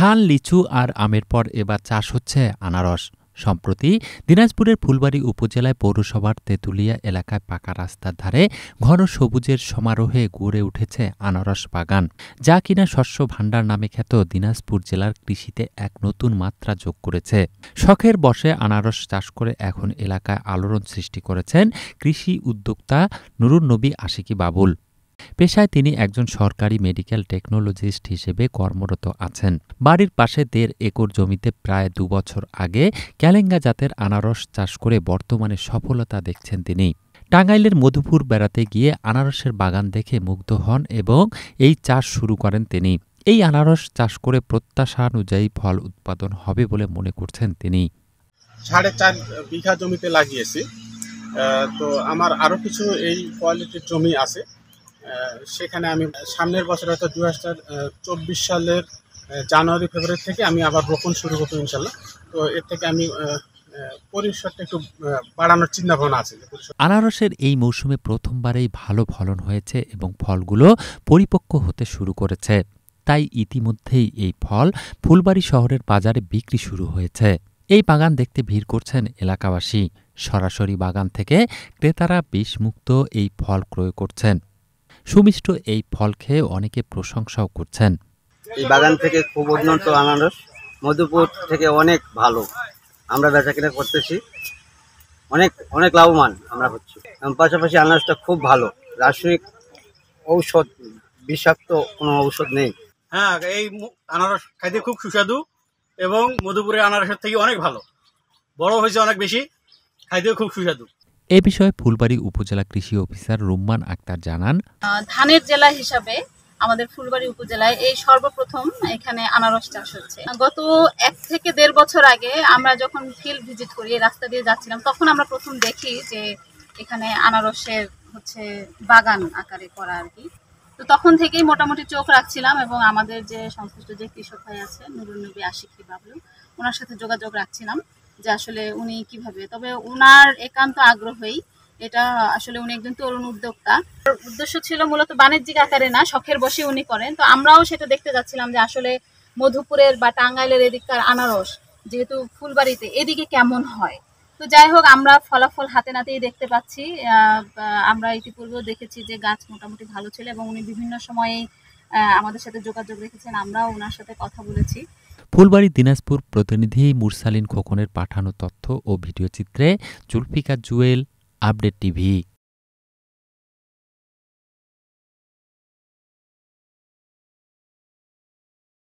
ধান লিচু আর আমের পর এবার চাষ হচ্ছে আনারস সম্প্রতি দিনাজপুরের ফুলবাড়ি উপজেলায় পৌরসভার তেঁতুলিয়া এলাকায় পাকা রাস্তার ধারে ঘন সবুজের সমারোহে গড়ে উঠেছে আনারস বাগান যা কিনা শস্য ভাণ্ডার নামে খ্যাত দিনাজপুর জেলার কৃষিতে এক নতুন মাত্রা যোগ করেছে শখের বসে আনারস চাষ করে এখন এলাকায় আলোড়ন সৃষ্টি করেছেন কৃষি উদ্যোক্তা নুরুন নবী আশিকি বাবুল পেশায় তিনি একজন সরকারি মেডিকেল টেকনোলজিস্ট হিসেবে কর্মরত আছেন বাড়ির পাশে দেড় একর জমিতে প্রায় দুবছর আগে ক্যালেঙ্গা জাতের আনারস চাষ করে বর্তমানে সফলতা দেখছেন তিনি টাঙ্গাইলের মধুপুর বেড়াতে গিয়ে আনারসের বাগান দেখে মুগ্ধ হন এবং এই চাষ শুরু করেন তিনি এই আনারস চাষ করে প্রত্যাশা অনুযায়ী ফল উৎপাদন হবে বলে মনে করছেন তিনি সাড়ে চার বিঘা জমিতে লাগিয়েছি তো আমার আরও কিছু এই কোয়ালিটির জমি আছে সেখানে আমি সামনের বছর হয়তো দু হাজার চব্বিশ সালের জানুয়ারি ফেব্রুয়ারি থেকে আমি আবার রোপণ শুরু করবো ইনশাল্লাহ তো এর থেকে আমি পরিসরটা একটু বাড়ানোর চিন্তা ভাবনা আছে আনারসের এই মৌসুমে প্রথমবারেই ভালো ফলন হয়েছে এবং ফলগুলো পরিপক্ক হতে শুরু করেছে তাই ইতিমধ্যেই এই ফল ফুলবাড়ি শহরের বাজারে বিক্রি শুরু হয়েছে এই বাগান দেখতে ভিড় করছেন এলাকাবাসী সরাসরি বাগান থেকে ক্রেতারা বিষমুক্ত এই ফল ক্রয় করছেন সুমিষ্ট এই ফল খেয়ে অনেকে প্রশংসাও করছেন এই বাগান থেকে খুব উন্নত আনারস মধুপুর থেকে অনেক ভালো আমরা বেচা কিনা করতেছি অনেক অনেক লাভবান আমরা হচ্ছি পাশাপাশি আনারসটা খুব ভালো রাসায়নিক ঔষধ বিষাক্ত কোনো ঔষধ নেই হ্যাঁ এই আনারস খাইতে খুব সুস্বাদু এবং মধুপুরের আনারসের থেকে অনেক ভালো বড় হয়েছে অনেক বেশি খাইতেও খুব সুস্বাদু এ বিষয়ে ফুলবাড়ি উপজেলা কৃষি অফিসার রুম্মান আক্তার জানান ধানের জেলা হিসাবে আমাদের ফুলবাড়ি উপজেলায় এই সর্বপ্রথম এখানে আনারস চাষ হচ্ছে গত এক থেকে দেড় বছর আগে আমরা যখন ফিল্ড ভিজিট করি রাস্তা দিয়ে যাচ্ছিলাম তখন আমরা প্রথম দেখি যে এখানে আনারসের হচ্ছে বাগান আকারে করা আর কি তো তখন থেকেই মোটামুটি চোখ রাখছিলাম এবং আমাদের যে সংশ্লিষ্ট যে কৃষক ভাই আছে নুরুল নবী আশিক বাবলু ওনার সাথে যোগাযোগ রাখছিলাম যে আসলে উনি কিভাবে তবে ওনার একান্ত আগ্রহই এটা আসলে উনি একজন তরুণ উদ্যোক্তা উদ্দেশ্য ছিল মূলত বাণিজ্যিক আকারে না শখের বসে উনি করেন তো আমরাও সেটা দেখতে যাচ্ছিলাম যে আসলে মধুপুরের বা টাঙ্গাইলের এদিককার আনারস যেহেতু ফুলবাড়িতে এদিকে কেমন হয় তো যাই হোক আমরা ফলাফল হাতে নাতেই দেখতে পাচ্ছি আমরা ইতিপূর্বেও দেখেছি যে গাছ মোটামুটি ভালো ছিল এবং উনি বিভিন্ন সময়ে আমাদের সাথে যোগাযোগ রেখেছেন আমরাও ওনার সাথে কথা বলেছি ফুলবাড়ি দিনাজপুর প্রতিনিধি মুরসালিন খোকনের পাঠানো তথ্য ও ভিডিওচিত্রে জুলফিকা জুয়েল আপডেট টিভি